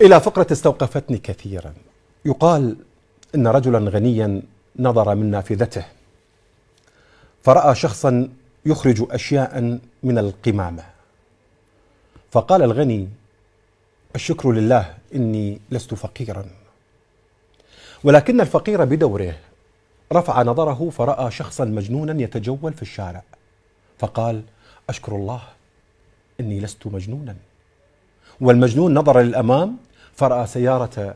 إلى فقرة استوقفتني كثيرا يقال إن رجلا غنيا نظر من نافذته فرأى شخصا يخرج أشياء من القمامة فقال الغني الشكر لله إني لست فقيرا ولكن الفقير بدوره رفع نظره فرأى شخصا مجنونا يتجول في الشارع فقال أشكر الله إني لست مجنونا والمجنون نظر للأمام فرأى سيارة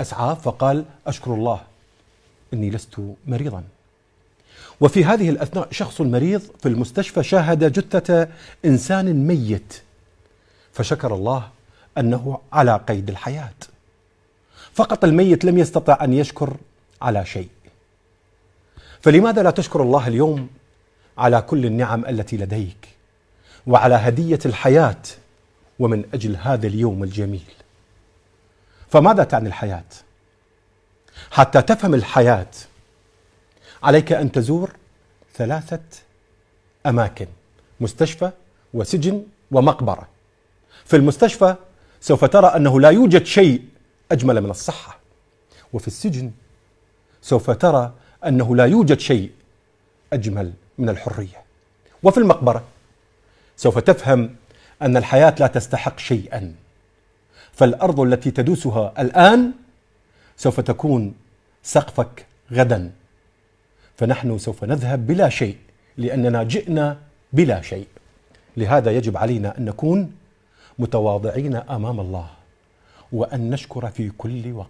أسعاف فقال أشكر الله إني لست مريضا وفي هذه الأثناء شخص مريض في المستشفى شاهد جثة إنسان ميت فشكر الله أنه على قيد الحياة فقط الميت لم يستطع أن يشكر على شيء فلماذا لا تشكر الله اليوم على كل النعم التي لديك وعلى هديه الحياه ومن اجل هذا اليوم الجميل فماذا تعني الحياة؟ حتى تفهم الحياة عليك أن تزور ثلاثة أماكن مستشفى وسجن ومقبرة في المستشفى سوف ترى أنه لا يوجد شيء أجمل من الصحة وفي السجن سوف ترى أنه لا يوجد شيء أجمل من الحرية وفي المقبرة سوف تفهم أن الحياة لا تستحق شيئا فالارض التي تدوسها الان سوف تكون سقفك غدا فنحن سوف نذهب بلا شيء لاننا جئنا بلا شيء لهذا يجب علينا ان نكون متواضعين امام الله وان نشكر في كل وقت